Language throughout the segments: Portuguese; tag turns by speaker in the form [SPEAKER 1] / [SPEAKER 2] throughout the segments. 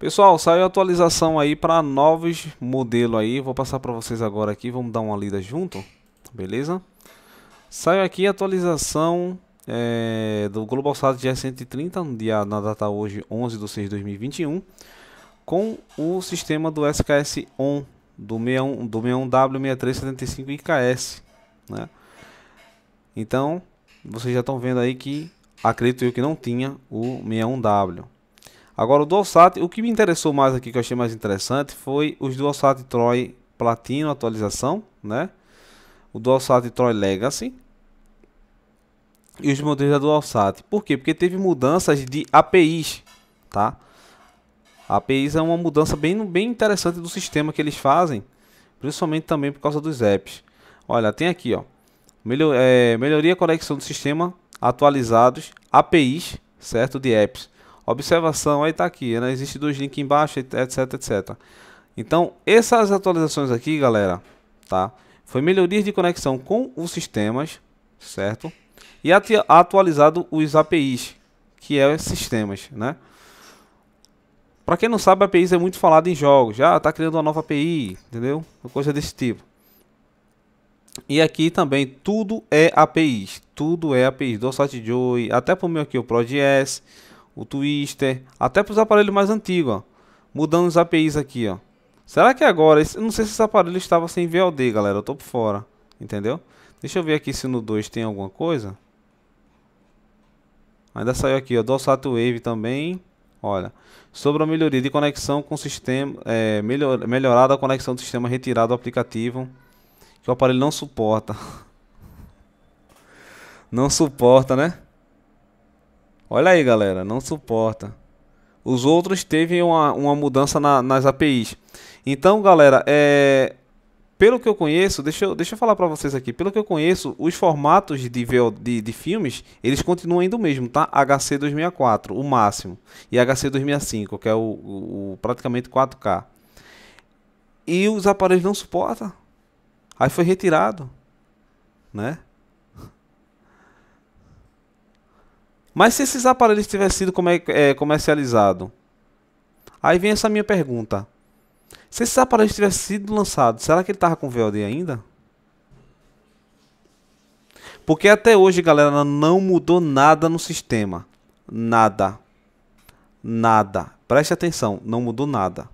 [SPEAKER 1] Pessoal, saiu atualização aí para novos modelos aí. Vou passar para vocês agora aqui, vamos dar uma lida junto, beleza? Saiu aqui a atualização é, do GlobalSat g 130 no dia, na data hoje 11 de 6 de 2021, com o sistema do SKS-ON do 61, do 61W6375 IKS, né? Então, vocês já estão vendo aí que acredito eu que não tinha o 61W. Agora o DualSat, o que me interessou mais aqui, que eu achei mais interessante, foi os DualSat Troy Platino atualização, né? O DualSat Troy Legacy e os modelos da DualSat. Por quê? Porque teve mudanças de APIs, tá? APIs é uma mudança bem, bem interessante do sistema que eles fazem, principalmente também por causa dos apps. Olha, tem aqui, ó, melhor, é, melhoria conexão do sistema, atualizados, APIs, certo, de apps observação, aí está aqui, né? Existe dois links embaixo, etc, etc. Então, essas atualizações aqui, galera, tá? Foi melhorias de conexão com os sistemas, certo? E atualizado os APIs, que é sistemas, né? Para quem não sabe, APIs é muito falado em jogos. Já está criando uma nova API, entendeu? Uma coisa desse tipo. E aqui também tudo é APIs, tudo é APIs do Site Joy, até para o meu aqui o ProGS, o Twister, até para os aparelhos mais antigos, ó, mudando os APIs aqui, ó. Será que agora, esse, não sei se esse aparelho estava sem VLD, galera, eu tô por fora, entendeu? Deixa eu ver aqui se no 2 tem alguma coisa. Ainda saiu aqui, ó, Dolsato Wave também, olha. Sobre a melhoria de conexão com o sistema, é, melhor, melhorada a conexão do sistema retirado do aplicativo, que o aparelho não suporta. não suporta, né? Olha aí, galera, não suporta. Os outros teve uma, uma mudança na, nas APIs. Então, galera, é, pelo que eu conheço, deixa eu, deixa eu falar para vocês aqui. Pelo que eu conheço, os formatos de, VO, de, de filmes, eles continuam indo mesmo, tá? HC 264, o máximo. E HC 265, que é o, o, o praticamente 4K. E os aparelhos não suportam. Aí foi retirado, né? Mas se esses aparelhos tivessem sido comer, é, comercializados, aí vem essa minha pergunta. Se esses aparelhos tivessem sido lançados, será que ele estava com VOD ainda? Porque até hoje, galera, não mudou nada no sistema. Nada. Nada. Preste atenção, não mudou nada.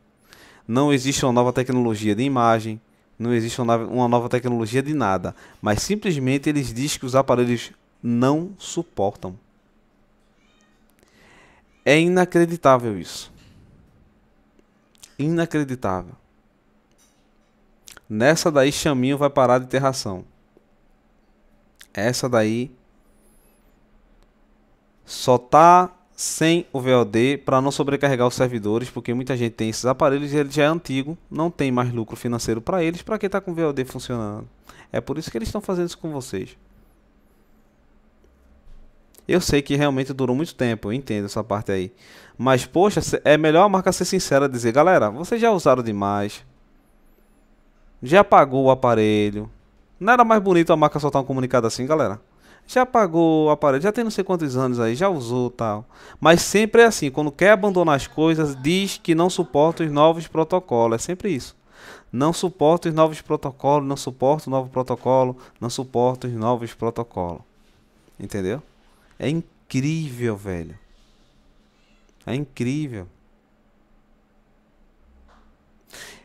[SPEAKER 1] Não existe uma nova tecnologia de imagem, não existe uma nova tecnologia de nada. Mas simplesmente eles dizem que os aparelhos não suportam. É inacreditável isso. Inacreditável. Nessa daí, Chaminho vai parar de ter ração. Essa daí só tá sem o VOD para não sobrecarregar os servidores, porque muita gente tem esses aparelhos e ele já é antigo, não tem mais lucro financeiro para eles, para quem tá com VOD funcionando. É por isso que eles estão fazendo isso com vocês. Eu sei que realmente durou muito tempo, eu entendo essa parte aí. Mas, poxa, é melhor a marca ser sincera dizer, galera, vocês já usaram demais. Já apagou o aparelho. Não era mais bonito a marca soltar um comunicado assim, galera. Já apagou o aparelho, já tem não sei quantos anos aí, já usou tal. Mas sempre é assim, quando quer abandonar as coisas, diz que não suporta os novos protocolos. É sempre isso. Não suporta os novos protocolos, não suporta o novo protocolo, não suporta os novos protocolos. Entendeu? É incrível, velho. É incrível.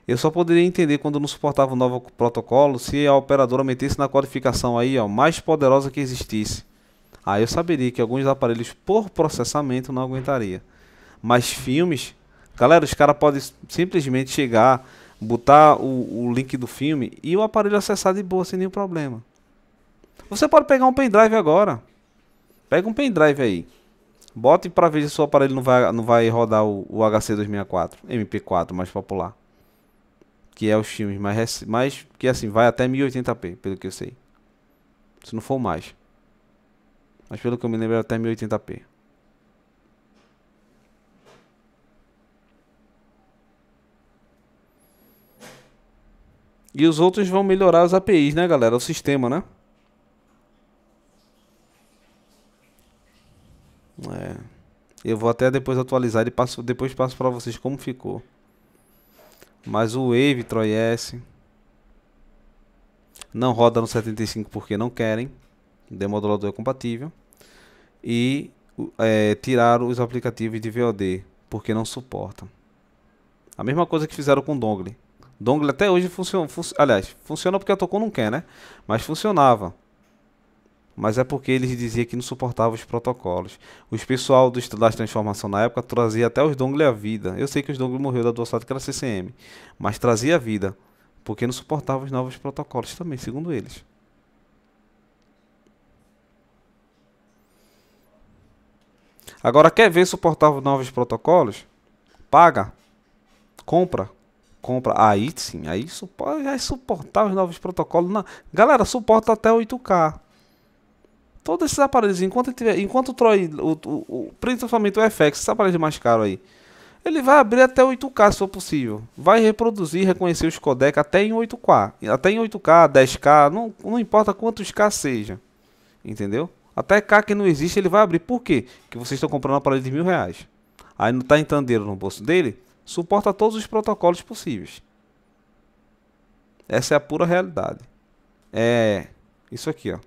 [SPEAKER 1] Eu só poderia entender quando não suportava o novo protocolo se a operadora metesse na codificação aí, ó, mais poderosa que existisse. Aí eu saberia que alguns aparelhos por processamento não aguentaria. Mas filmes, galera, os caras podem simplesmente chegar, botar o, o link do filme e o aparelho acessar de boa sem nenhum problema. Você pode pegar um pendrive agora. Pega um pendrive aí. e para ver se o seu aparelho não vai, não vai rodar o, o HC264, MP4 mais popular. Que é os filmes mais, mais que assim, vai até 1080p, pelo que eu sei. Se não for mais. Mas pelo que eu me lembro é até 1080p. E os outros vão melhorar os APIs, né, galera? O sistema, né? Eu vou até depois atualizar e passo, depois passo para vocês como ficou. Mas o Wave Troy S não roda no 75 porque não querem. O demodulador é compatível. E é, tiraram os aplicativos de VOD porque não suportam. A mesma coisa que fizeram com o Dongle. Dongle até hoje funciona. Fun aliás, funciona porque a Tocon não quer, né? Mas funcionava mas é porque eles diziam que não suportavam os protocolos. Os pessoal Estudo das transformação na época trazia até os Dongles à vida. Eu sei que os Dongles morreu da doçada que era CCM, mas trazia a vida, porque não suportava os novos protocolos também, segundo eles. Agora, quer ver suportar os novos protocolos? Paga. Compra. Compra. Aí sim, aí suporta, aí é suportar os novos protocolos. Galera, suporta até 8K. Todos esses aparelhos, enquanto, tiver, enquanto o Troy, o, o, o, principalmente o FX, esse aparelho mais caro aí, ele vai abrir até 8K se for possível. Vai reproduzir, reconhecer os codecs até em 8K. Até em 8K, 10K, não, não importa quantos K seja. Entendeu? Até K que não existe, ele vai abrir. Por quê? Porque vocês estão comprando um aparelho de mil reais. Aí não está tandeiro no bolso dele. Suporta todos os protocolos possíveis. Essa é a pura realidade. É isso aqui, ó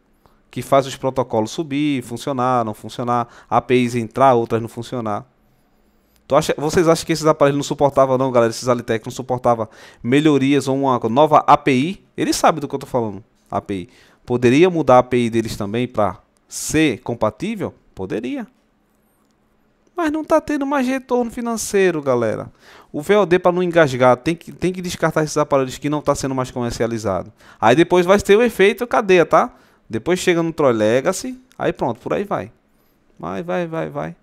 [SPEAKER 1] que faz os protocolos subir, funcionar, não funcionar, APIs entrar, outras não funcionar. Tu acha, vocês acham que esses aparelhos não suportavam não, galera? Esses Alitec não suportava melhorias ou uma nova API? Ele sabe do que eu estou falando, API. Poderia mudar a API deles também para ser compatível? Poderia. Mas não está tendo mais retorno financeiro, galera. O VOD para não engasgar, tem que, tem que descartar esses aparelhos que não está sendo mais comercializado. Aí depois vai ter o efeito cadeia, tá? Depois chega no Troy Legacy, aí pronto, por aí vai. Vai, vai, vai, vai.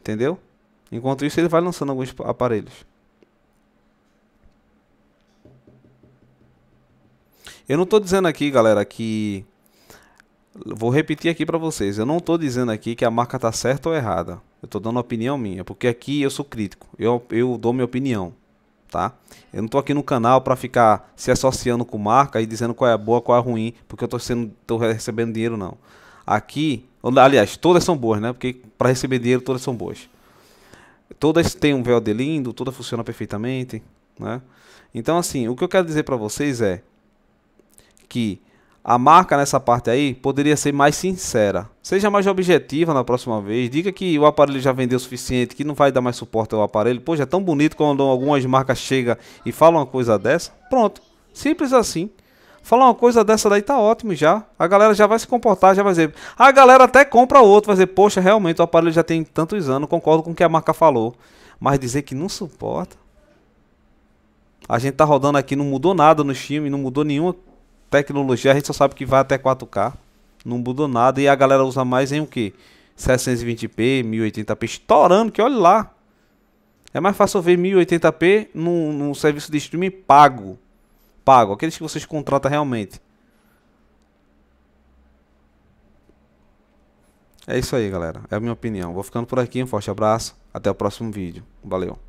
[SPEAKER 1] Entendeu? Enquanto isso, ele vai lançando alguns aparelhos. Eu não estou dizendo aqui, galera, que. Vou repetir aqui para vocês. Eu não estou dizendo aqui que a marca está certa ou errada. Eu estou dando opinião minha, porque aqui eu sou crítico. Eu, eu dou minha opinião tá? Eu não tô aqui no canal para ficar se associando com marca e dizendo qual é boa, qual é ruim, porque eu tô, sendo, tô recebendo dinheiro, não. Aqui, aliás, todas são boas, né? Porque para receber dinheiro todas são boas. Todas têm um véu de lindo, todas funcionam perfeitamente, né? Então, assim, o que eu quero dizer para vocês é que a marca nessa parte aí poderia ser mais sincera. Seja mais objetiva na próxima vez. Diga que o aparelho já vendeu o suficiente, que não vai dar mais suporte ao aparelho. Poxa, é tão bonito quando algumas marcas chegam e falam uma coisa dessa. Pronto. Simples assim. Falar uma coisa dessa daí tá ótimo já. A galera já vai se comportar, já vai dizer. A galera até compra outro, vai dizer, poxa, realmente o aparelho já tem tantos anos, concordo com o que a marca falou. Mas dizer que não suporta. A gente tá rodando aqui, não mudou nada no time, não mudou nenhuma tecnologia a gente só sabe que vai até 4K. Não mudou nada. E a galera usa mais em o que? 720p, 1080p, estourando, que olha lá. É mais fácil ver 1080p num, num serviço de streaming pago. Pago, aqueles que vocês contratam realmente. É isso aí, galera. É a minha opinião. Vou ficando por aqui. Um forte abraço. Até o próximo vídeo. Valeu.